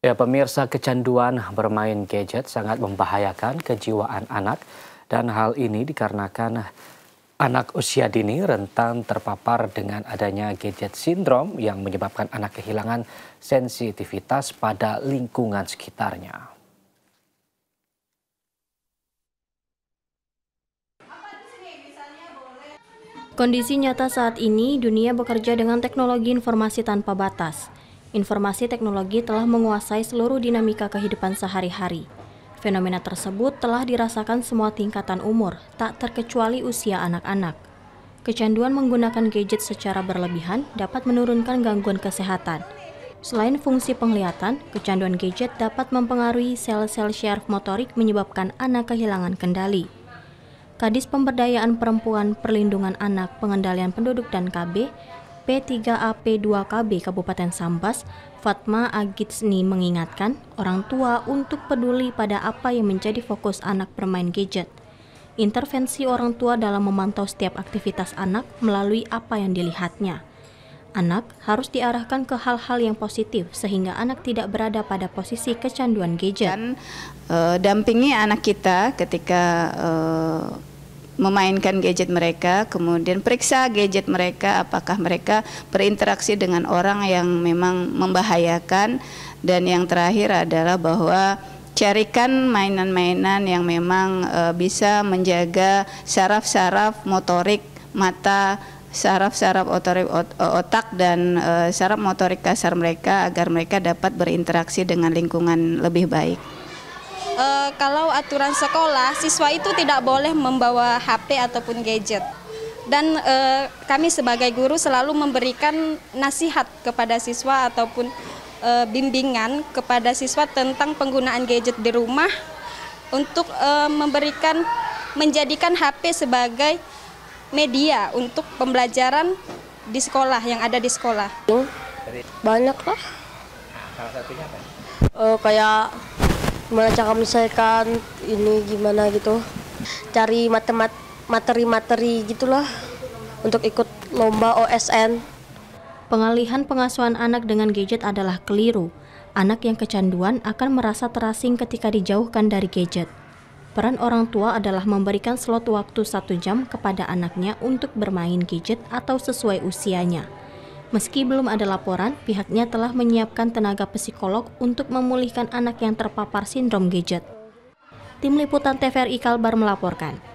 Ya, pemirsa kecanduan bermain gadget sangat membahayakan kejiwaan anak dan hal ini dikarenakan anak usia dini rentan terpapar dengan adanya gadget sindrom yang menyebabkan anak kehilangan sensitivitas pada lingkungan sekitarnya. Kondisi nyata saat ini, dunia bekerja dengan teknologi informasi tanpa batas. Informasi teknologi telah menguasai seluruh dinamika kehidupan sehari-hari. Fenomena tersebut telah dirasakan semua tingkatan umur, tak terkecuali usia anak-anak. Kecanduan menggunakan gadget secara berlebihan dapat menurunkan gangguan kesehatan. Selain fungsi penglihatan, kecanduan gadget dapat mempengaruhi sel-sel syaraf motorik menyebabkan anak kehilangan kendali. Kadis Pemberdayaan Perempuan Perlindungan Anak Pengendalian Penduduk dan KB, P3AP2KB Kabupaten Sambas, Fatma Agitsni mengingatkan orang tua untuk peduli pada apa yang menjadi fokus anak bermain gadget. Intervensi orang tua dalam memantau setiap aktivitas anak melalui apa yang dilihatnya. Anak harus diarahkan ke hal-hal yang positif sehingga anak tidak berada pada posisi kecanduan gadget. Dan, uh, dampingi anak kita ketika uh, memainkan gadget mereka, kemudian periksa gadget mereka apakah mereka berinteraksi dengan orang yang memang membahayakan dan yang terakhir adalah bahwa carikan mainan-mainan yang memang e, bisa menjaga saraf-saraf motorik mata saraf-saraf eh, otak dan e, saraf motorik kasar mereka agar mereka dapat berinteraksi dengan lingkungan lebih baik e, kalau aturan sekolah siswa itu tidak boleh membawa HP ataupun gadget. Dan e, kami sebagai guru selalu memberikan nasihat kepada siswa ataupun e, bimbingan kepada siswa tentang penggunaan gadget di rumah untuk e, memberikan menjadikan HP sebagai media untuk pembelajaran di sekolah yang ada di sekolah. Hmm, banyak lah. salah satunya apa? Uh, kayak gimana cara menyelesaikan ini gimana gitu cari matemat materi-materi gitulah untuk ikut lomba OSN pengalihan pengasuhan anak dengan gadget adalah keliru anak yang kecanduan akan merasa terasing ketika dijauhkan dari gadget peran orang tua adalah memberikan slot waktu satu jam kepada anaknya untuk bermain gadget atau sesuai usianya Meski belum ada laporan, pihaknya telah menyiapkan tenaga psikolog untuk memulihkan anak yang terpapar sindrom gadget. Tim Liputan TVRI Kalbar melaporkan.